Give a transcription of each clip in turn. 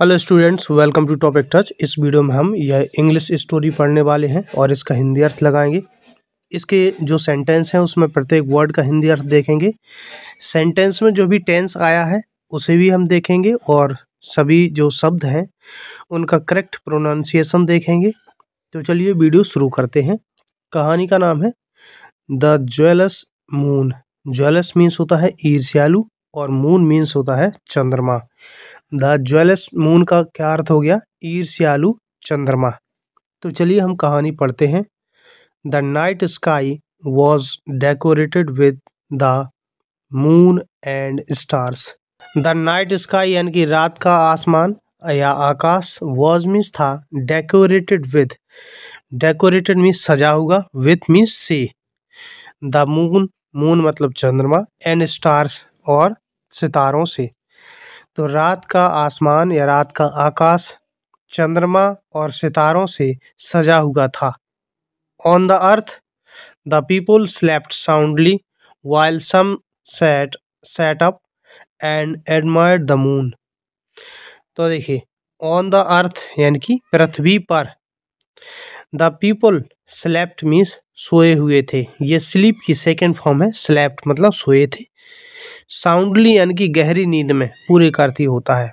Hello students welcome to topic touch इस video में हम यह इंग्लिश स्टोरी पढ़ने वाले हैं और इसका हिंदी अर्थ लगाएंगे इसके जो सेंटेंस हैं उसमें प्रत्येक वर्ड का हिंदी अर्थ देखेंगे सेंटेंस में जो भी टेंस आया है उसे भी हम देखेंगे और सभी जो शब्द हैं उनका करेक्ट प्रोनाउंसिएशन देखेंगे तो चलिए वीडियो शुरू करते हैं कहानी का नाम है the jealous moon jealous means होता है ईर्ष्यालु और मून मीन्स होता है चंद्रमा द ज्वेलस मून का क्या अर्थ हो गया ईर्ष्यालु चंद्रमा तो चलिए हम कहानी पढ़ते हैं the night sky was decorated with the moon and stars the night sky यानी कि रात का आसमान या आकाश वॉज मीन्स था डेकोरेटेड विद डेकोरेटेड मीन्स सजा हुआ विथ मीन्स से द मून मून मतलब चंद्रमा एंड स्टार्स और सितारों से तो रात का आसमान या रात का आकाश चंद्रमा और सितारों से सजा हुआ था on the earth the people slept soundly while some sat sat up and admire the moon तो देखिए ऑन द अर्थ यानी कि पृथ्वी पर द पीपल स्लेप्ट मीन्स सोए हुए थे ये स्लीप की सेकेंड फॉर्म है स्लेप्ट मतलब सोए थे साउंडली यानी कि गहरी नींद में पूरे का होता है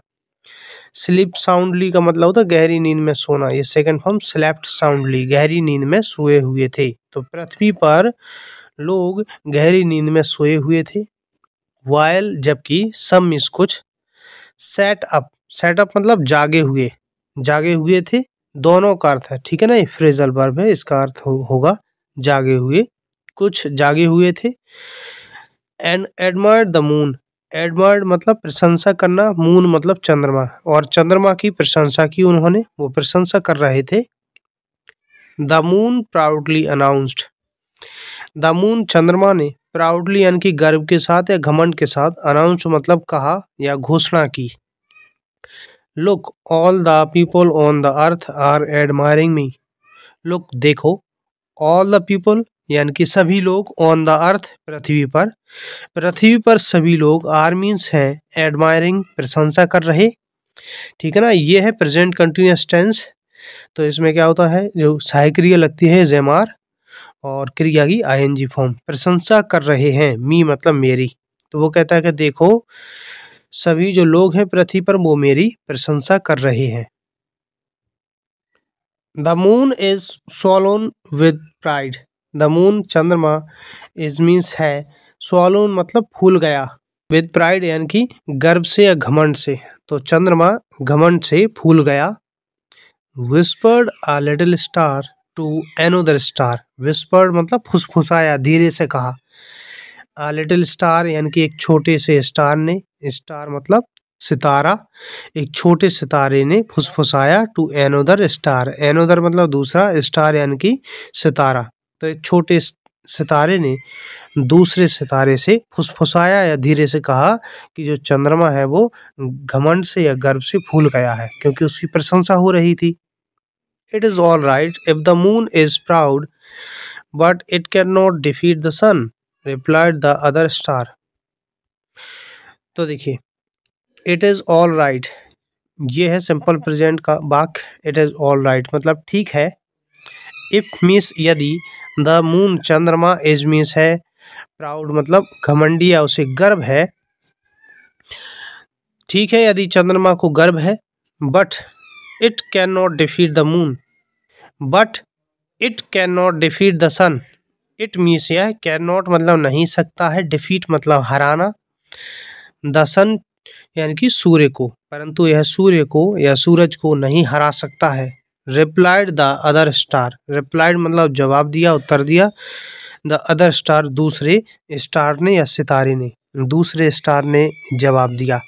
स्लिप साउंडली का मतलब होता है गहरी नींद में सोना ये सेकंड फॉर्म स्लेप्ट साउंडली गहरी नींद में सोए हुए थे तो पृथ्वी पर लोग गहरी नींद में सोए हुए थे वायल जबकि सम इज कुछ सेट अप सेट अप मतलब जागे हुए जागे हुए थे दोनों का अर्थ है ठीक है ना ये फ्रेजल वर्ब है इसका अर्थ हो, होगा जागे हुए कुछ जागे हुए थे and admired the moon admired मतलब प्रशंसा करना मून मतलब चंद्रमा और चंद्रमा की प्रशंसा की उन्होंने वो प्रशंसा कर रहे थे the moon proudly announced the moon चंद्रमा ने प्राउडली यानी कि गर्व के साथ या घमंड के साथ अनाउंस मतलब कहा या घोषणा की look all the people on the earth are admiring me look देखो ऑल द पीपल यानी कि सभी लोग ऑन द अर्थ पृथ्वी पर पृथ्वी पर सभी लोग मीन्स हैं एडमायरिंग प्रशंसा कर रहे ठीक है ना ये है प्रेजेंट कंटिन्यूस टेंस तो इसमें क्या होता है जो सहायक क्रिया लगती है जेमार और क्रिया की आईएनजी फॉर्म प्रशंसा कर रहे हैं मी मतलब मेरी तो वो कहता है कि देखो सभी जो लोग हैं पृथ्वी पर वो मेरी प्रशंसा कर रहे हैं the moon is swollen with pride the moon चंद्रमा इज मीन्स है स्वालोन मतलब फूल गया विद प्राइड यानी कि गर्व से या घमंड से तो चंद्रमा घमंड से फूल गया whispered a little star to another star whispered मतलब फुसफुसाया धीरे से कहा अ लिटिल स्टार यानी कि एक छोटे से स्टार ने स्टार मतलब सितारा एक छोटे सितारे ने फुसफुसाया टू एनोदर स्टार एनोदर मतलब दूसरा स्टार यानी कि सितारा तो एक छोटे सितारे ने दूसरे सितारे से फुसफुसाया या धीरे से कहा कि जो चंद्रमा है वो घमंड से या गर्व से फूल गया है क्योंकि उसकी प्रशंसा हो रही थी it is all right if the moon is proud but it can not defeat the sun replied the other star तो देखिए इट इज़ ऑल राइट ये है सिंपल प्रेजेंट का बाक इट इज़ ऑल राइट मतलब ठीक है इफ मीस यदि द मून चंद्रमा एज मीन्स है प्राउड मतलब घमंडी या उसे गर्व है ठीक है यदि चंद्रमा को गर्व है but it can not defeat the moon but it can not defeat the sun it means यह कैन नॉट मतलब नहीं सकता है डिफीट मतलब हराना द सन यानी कि सूर्य को परंतु यह सूर्य को या सूरज को नहीं हरा सकता है replied the other star replied मतलब जवाब दिया उत्तर दिया द अदर स्टार दूसरे स्टार ने या सितारे ने दूसरे स्टार ने जवाब दिया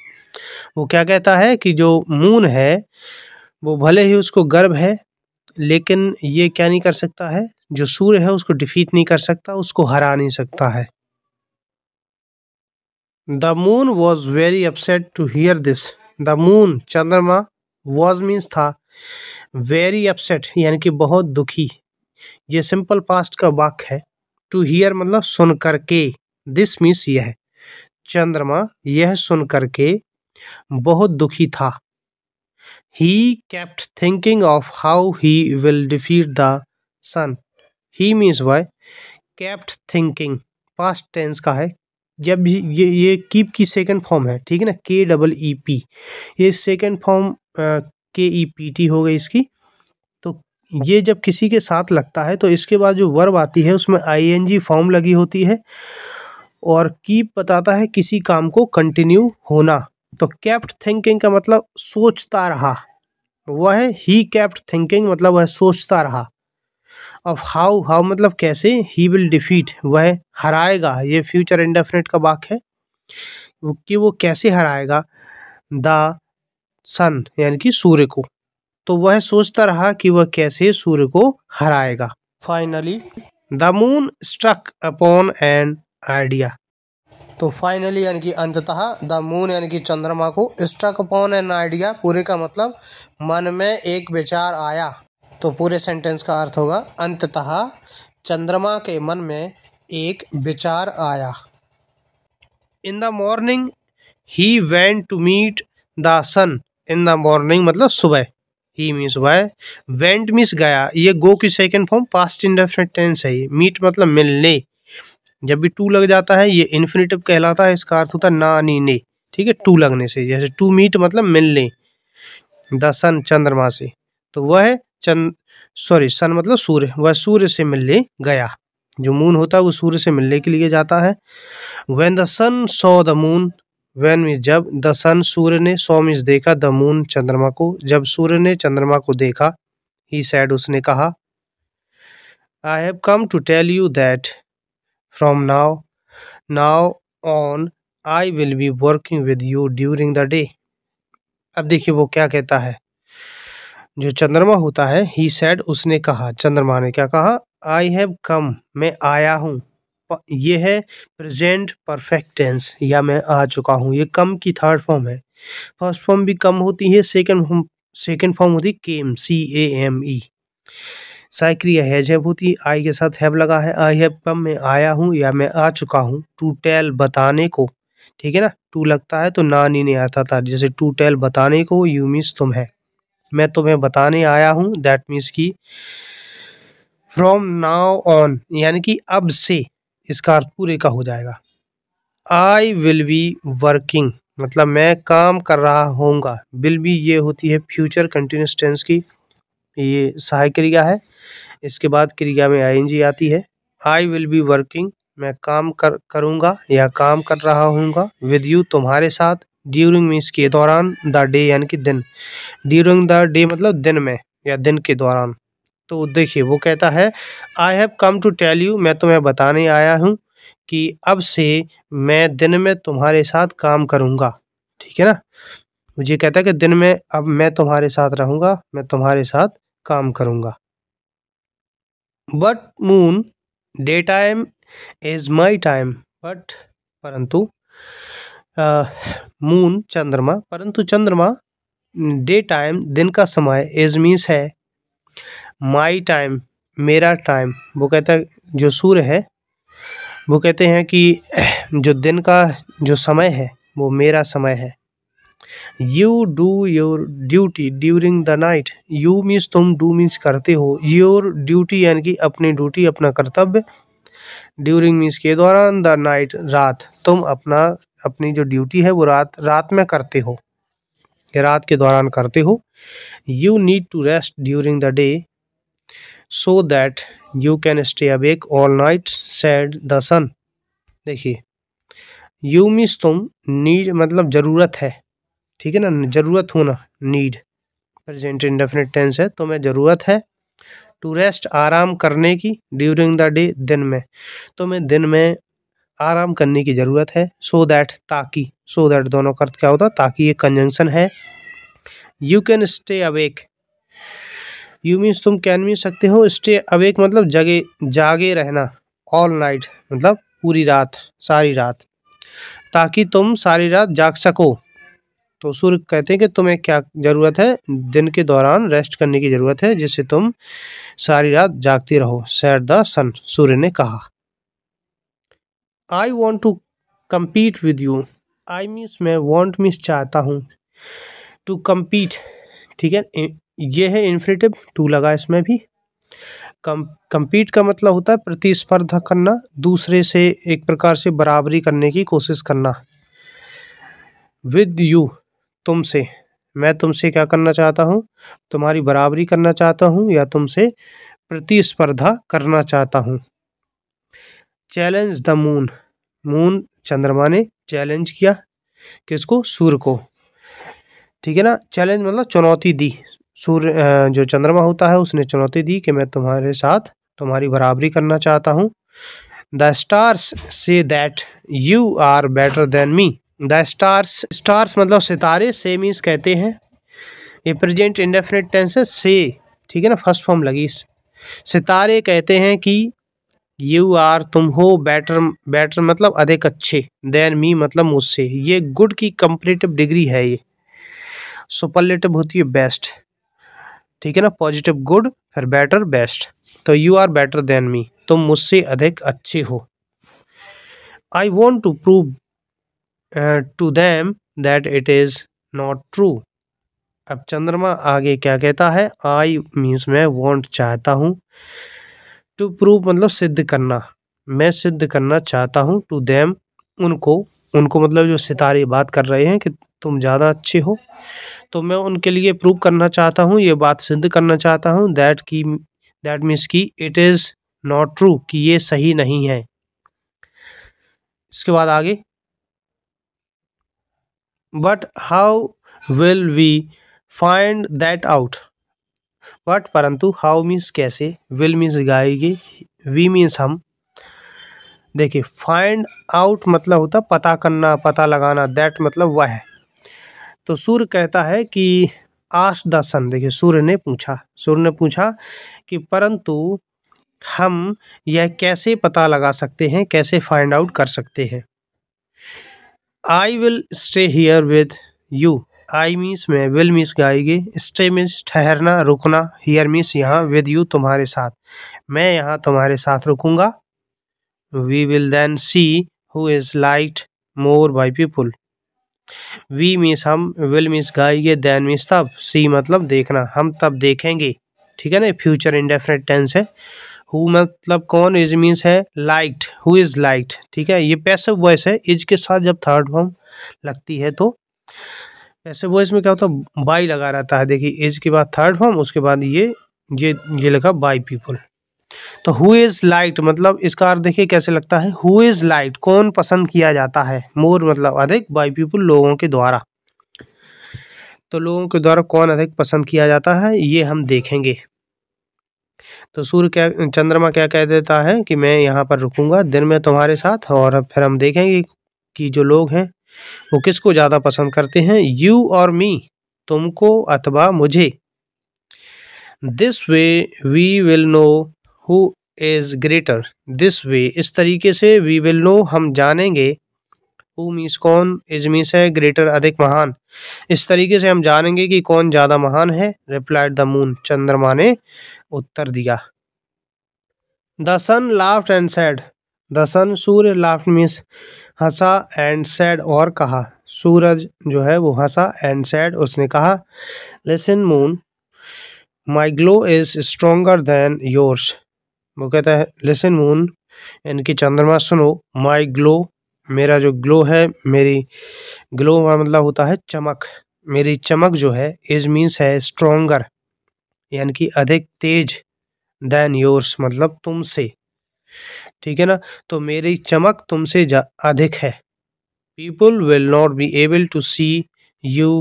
वो क्या कहता है कि जो मून है वो भले ही उसको गर्व है लेकिन ये क्या नहीं कर सकता है जो सूर्य है उसको डिफीट नहीं कर सकता उसको हरा नहीं सकता है the moon was very upset to hear this the moon चंद्रमा वॉज मीन्स था वेरी अपसेट यानी कि बहुत दुखी ये सिंपल पास्ट का वाक है टू हियर मतलब सुन करके दिस मीन्स यह चंद्रमा यह सुन करके बहुत दुखी था he kept thinking of how he will defeat the sun he means वाई केप्ट थिंकिंग पास्ट टेंस का है जब भी ये ये कीप की सेकंड फॉर्म है ठीक है ना के डबल ई पी ये second form K E P T हो गई इसकी तो ये जब किसी के साथ लगता है तो इसके बाद जो वर्ब आती है उसमें आई एन जी फॉर्म लगी होती है और कीप बताता है किसी काम को कंटिन्यू होना तो कैप्ट थिंकिंग का मतलब सोचता रहा वह ही कैप्ट थिंकिंग मतलब वह सोचता रहा अब हाउ हाउ मतलब कैसे ही विल डिफीट वह हराएगा ये फ्यूचर इंडेफिनेट का वाक्य है कि वो कैसे हराएगा द सन यानी कि सूर्य को तो वह सोचता रहा कि वह कैसे सूर्य को हराएगा finally the moon struck upon an idea तो फाइनली यानी कि अंततः द मून यानी कि चंद्रमा को स्ट्रक अपॉन एन आइडिया पूरे का मतलब मन में एक विचार आया तो पूरे सेंटेंस का अर्थ होगा अंततः चंद्रमा के मन में एक विचार आया in the morning he went to meet the sun in the morning मतलब सुबह ही मीन्स वाय वेंट मीन्स गया ये गो की second form past indefinite tense है ये मीट मतलब मिलने जब भी टू लग जाता है ये इन्फिनेटिव कहलाता है इसका अर्थ होता है ना नी ने ठीक है टू लगने से जैसे टू मीट मतलब मिलने द सन चंद्रमा से तो वह चंद सॉरी सन मतलब सूर्य वह सूर्य से मिलने गया जो मून होता है वो सूर्य से मिलने के लिए जाता है when the sun saw the moon when mean जब द सन सूर्य ने सो मीन्स देखा द मून चंद्रमा को जब सूर्य ने चंद्रमा को देखा ही सैड उसने कहा I have come to tell you that from now now on I will be working with you during the day अब देखिए वो क्या कहता है जो चंद्रमा होता है ही सैड उसने कहा चंद्रमा ने क्या कहा आई हैव कम मैं आया हूँ ये है प्रेजेंट परफेक्ट टेंस या मैं आ चुका हूँ ये कम की थर्ड फॉर्म है फर्स्ट फॉर्म भी कम होती है सेकंड फॉर्म सेकंड फॉर्म होती है came C A M E साइक्रिया हैज हैव होती है आई के साथ हैव लगा है आई हैव कम मैं आया हूँ या मैं आ चुका हूँ टू टेल बताने को ठीक है ना टू लगता है तो नानी नहीं आता था जैसे टू टेल बताने को यू मीन्स तुम है मैं तुम्हें बताने आया हूँ दैट मीन्स की फ्रॉम नाउ ऑन यानी कि अब से इसका अर्थ पूरे का हो जाएगा आई विल बी वर्किंग मतलब मैं काम कर रहा होऊंगा विल बी ये होती है फ्यूचर कंटिन्यूस टेंस की ये सहायक क्रिया है इसके बाद क्रिया में जी आती है आई विल बी वर्किंग मैं काम कर करूँगा या काम कर रहा हूँ विद यू तुम्हारे साथ ड्यूरिंग मीन्स के दौरान द डे यानी कि दिन ड्यूरिंग द डे मतलब दिन में या दिन के दौरान तो देखिए वो कहता है I have come to tell you मैं तुम्हें बताने आया हूँ कि अब से मैं दिन में तुम्हारे साथ काम करूँगा ठीक है ना मुझे कहता है कि दिन में अब मैं तुम्हारे साथ रहूँगा मैं तुम्हारे साथ काम करूँगा but moon day time is my time but परंतु मून चंद्रमा परंतु चंद्रमा डे टाइम दिन का समय इज मीन्स है माई टाइम मेरा टाइम वो कहता है जो सूर्य है वो कहते हैं कि जो दिन का जो समय है वो मेरा समय है you do your duty during the night you means तुम डू मीन्स करते हो योर ड्यूटी यानी कि अपनी ड्यूटी अपना कर्तव्य ड्यूरिंग मीन्स के दौरान द नाइट रात तुम अपना अपनी जो ड्यूटी है वो रात रात में करते हो रात के दौरान करते हो you need to rest during the day so that you can stay awake all night said the sun देखिए यू मीस तुम नीड मतलब ज़रूरत है ठीक है ना ज़रूरत होना नीड इन डेफिनेट टेंस है तुम्हें तो ज़रूरत है टू रेस्ट आराम करने की ड्यूरिंग द डे दिन में तुम्हें तो दिन में आराम करने की ज़रूरत है सो दैट ताकि सो दैट दोनों का क्या होता ताकि ये कंजंक्शन है you can stay awake you means तुम कैन मीन सकते हो स्टे अवेक मतलब जगे जागे रहना ऑल नाइट मतलब पूरी रात सारी रात ताकि तुम सारी रात जाग सको तो सूर्य कहते हैं कि तुम्हें क्या ज़रूरत है दिन के दौरान रेस्ट करने की ज़रूरत है जिससे तुम सारी रात जागती रहो सैट द सन सूर्य ने कहा I want to compete with you I means मैं वॉन्ट मीन्स चाहता हूँ टू कम्पीट ठीक है ये है इन्फिनेटिव टू लगा इसमें भी कम कम्पीट का मतलब होता है प्रतिस्पर्धा करना दूसरे से एक प्रकार से बराबरी करने की कोशिश करना विद यू तुमसे मैं तुमसे क्या करना चाहता हूँ तुम्हारी बराबरी करना चाहता हूँ या तुमसे प्रतिस्पर्धा करना चाहता हूँ चैलेंज द मून मून चंद्रमा ने चैलेंज किया किसको सूर्य को ठीक है ना चैलेंज मतलब चुनौती दी सूर्य जो चंद्रमा होता है उसने चुनौती दी कि मैं तुम्हारे साथ तुम्हारी बराबरी करना चाहता हूँ द स्टार्स से that you are better than me the stars stars मतलब सितारे से मीन्स कहते हैं ये प्रेजेंट इंडेफिनेट टेंस है से ठीक है ना फर्स्ट फॉर्म लगी इस सितारे कहते हैं कि यू आर तुम हो बेटर बेटर मतलब अधिक अच्छे देन मी मतलब मुझसे ये गुड की कंपरेटिव डिग्री है ये सुपरलेटिव होती है बेस्ट ठीक है ना पॉजिटिव गुड फिर बेटर बेस्ट तो you are better than me तुम मुझसे अधिक अच्छे हो I want to prove to them that it is not true अब चंद्रमा आगे क्या कहता है आई मीन्स मैं वॉन्ट चाहता हूँ टू प्रूव मतलब सिद्ध करना मैं सिद्ध करना चाहता हूँ टू दैम उनको उनको मतलब जो सितारे बात कर रहे हैं कि तुम ज़्यादा अच्छे हो तो मैं उनके लिए प्रूव करना चाहता हूँ ये बात सिद्ध करना चाहता हूँ दैट की दैट मीन्स की इट इज़ नॉट ट्रू कि ये सही नहीं है इसके बाद आगे but how will we find that out but परंतु हाउ मीन्स कैसे विल मीन्स गाएगी वी मीन्स हम देखिए फाइंड आउट मतलब होता पता करना पता लगाना दैट मतलब वह तो सूर्य कहता है कि आस द सन देखिए सूर्य ने पूछा सूर्य ने पूछा कि परंतु हम यह कैसे पता लगा सकते हैं कैसे फाइंड आउट कर सकते हैं I will stay here with you I means में विल मीस गाएगी स्टे मीस ठहरना रुकना हियर मीस यहाँ विद यू तुम्हारे साथ मैं यहाँ तुम्हारे साथ रुकूंगा We will then see who is liked more by people. We means हम will means गाएंगे then means तब see मतलब देखना हम तब देखेंगे ठीक है ना फ्यूचर इंडेफिनेट टेंस है हु मतलब कौन इज मीन्स है लाइक्ड हु इज लाइक्ड ठीक है ये पैसिव वॉइस है इज के साथ जब थर्ड फॉर्म लगती है तो पैसिव वॉइस में क्या होता है बाई लगा रहता है देखिए इज के बाद थर्ड फॉर्म उसके बाद ये ये ये लगा बाई पीपल तो हु इज़ लाइट मतलब इसका अर्थ देखिए कैसे लगता है हु इज़ लाइट कौन पसंद किया जाता है मोर मतलब अधिक बाई पीपल लोगों के द्वारा तो लोगों के द्वारा कौन अधिक पसंद किया जाता है ये हम देखेंगे तो सूर्य क्या चंद्रमा क्या कह देता है कि मैं यहाँ पर रुकूंगा दिन में तुम्हारे साथ और फिर हम देखेंगे कि जो लोग हैं वो किसको ज़्यादा पसंद करते हैं यू और मी तुमको अथवा मुझे this way we will know who is greater this way इस तरीके से वी विल नो हम जानेंगे हु मीस कौन इज मीस है ग्रेटर अधिक महान इस तरीके से हम जानेंगे कि कौन ज़्यादा महान है रिप्लाइड द मून चंद्रमा ने उत्तर दिया the sun laughed and said the sun सूर्य लाफ्ट मीस हंसा एंड सैड और कहा सूरज जो है वो हंसा एंड सैड उसने कहा listen moon my glow is stronger than yours वो कहता है लिसन मून यानी कि चंद्रमा सुनो माई ग्लो मेरा जो ग्लो है मेरी ग्लो का मतलब होता है चमक मेरी चमक जो है इज मीन्स है स्ट्रोंगर यानी कि अधिक तेज देन योर्स मतलब तुमसे ठीक है ना तो मेरी चमक तुमसे अधिक है people will not be able to see you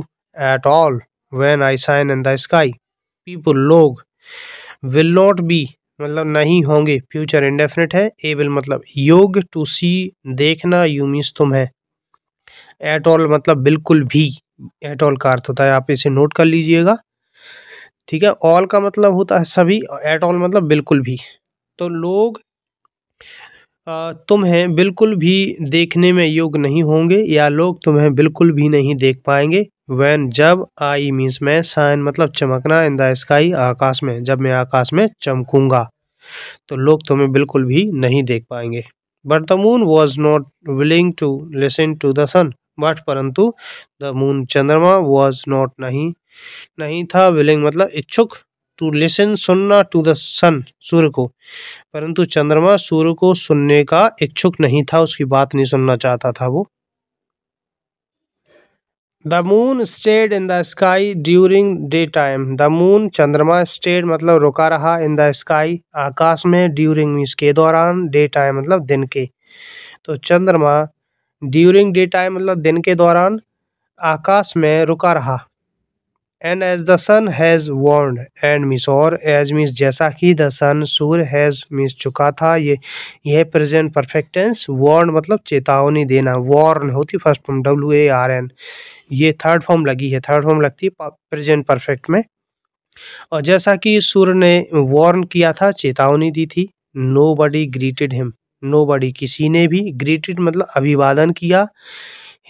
at all when I shine in the sky people लोग विल नॉट बी मतलब नहीं होंगे फ्यूचर इंडेफिनिट है ए मतलब योग टू सी देखना यू मीन्स तुम है एट ऑल मतलब बिल्कुल भी एट ऑल का अर्थ होता है आप इसे नोट कर लीजिएगा ठीक है ऑल का मतलब होता है सभी एट ऑल मतलब बिल्कुल भी तो लोग तुम्हें बिल्कुल भी देखने में योग्य नहीं होंगे या लोग तुम्हें बिल्कुल भी नहीं देख पाएंगे वैन जब आई मीन्स मैं साइन मतलब चमकना इन द स्काई आकाश में जब मैं आकाश में चमकूंगा तो लोग तुम्हें बिल्कुल भी नहीं देख पाएंगे but the moon was not willing to listen to the sun but परंतु द मून चंद्रमा वॉज नॉट नहीं नहीं था विलिंग मतलब इच्छुक टू लिसन सुनना टू द सन सूर्य को परंतु चंद्रमा सूर्य को सुनने का इच्छुक नहीं था उसकी बात नहीं सुनना चाहता था वो the moon stayed in the sky during day time the moon चंद्रमा स्टेड मतलब रुका रहा इन द स्काई आकाश में ड्यूरिंग मीन्स के दौरान डे टाइम मतलब दिन के तो चंद्रमा ड्यूरिंग डे टाइम मतलब दिन के दौरान आकाश में रुका रहा and as the sun has warned and means और एज मिस जैसा कि द सन सूर्य हैज़ मीस चुका था ये यह प्रेजेंट परफेक्टेंस वॉर्न मतलब चेतावनी देना वॉर्न होती first form W A R N ये थर्ड फॉर्म लगी है थर्ड फॉर्म लगती है प्रेजेंट परफेक्ट में और जैसा कि सूर्य ने वार्न किया था चेतावनी दी थी nobody greeted him nobody किसी ने भी ग्रीटेड मतलब अभिवादन किया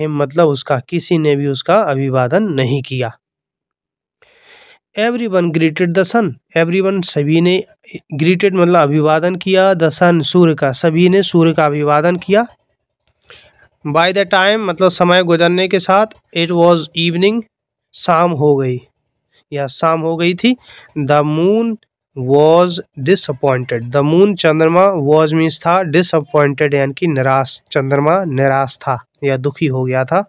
हिम मतलब उसका किसी ने भी उसका अभिवादन नहीं किया everyone greeted the sun everyone सभी ने ग्रीटेड मतलब अभिवादन किया द सन सूर्य का सभी ने सूर्य का अभिवादन किया बाय द टाइम मतलब समय गुजरने के साथ इट वॉज इवनिंग शाम हो गई या शाम हो गई थी the moon was disappointed the moon चंद्रमा वॉज मीन्स था डिसअपॉइंटेड यानी कि निराश चंद्रमा निराश था या दुखी हो गया था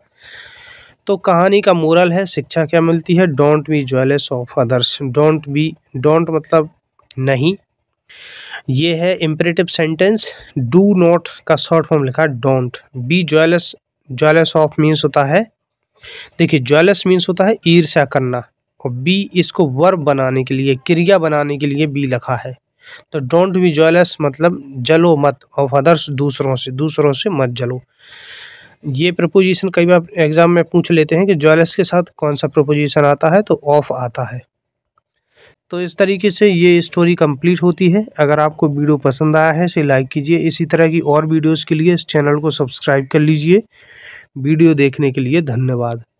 तो कहानी का मोरल है शिक्षा क्या मिलती है don't be jealous of others don't be don't मतलब नहीं ये है इम्परेटिव सेंटेंस डू नॉट का शॉर्ट फॉर्म लिखा don't be jealous jealous of means होता है देखिए ज्वेलस मीन्स होता है ईर्ष्या करना और बी इसको वर्ब बनाने के लिए क्रिया बनाने के लिए बी लिखा है तो डोंट बी ज्वेलस मतलब जलो मत ऑफ अदर्स दूसरों से दूसरों से मत जलो ये प्रपोजिशन कई बार एग्जाम में पूछ लेते हैं कि ज्वेलस के साथ कौन सा प्रपोजिशन आता है तो ऑफ आता है तो इस तरीके से ये स्टोरी कंप्लीट होती है अगर आपको वीडियो पसंद आया है इसे लाइक कीजिए इसी तरह की और वीडियोस के लिए इस चैनल को सब्सक्राइब कर लीजिए वीडियो देखने के लिए धन्यवाद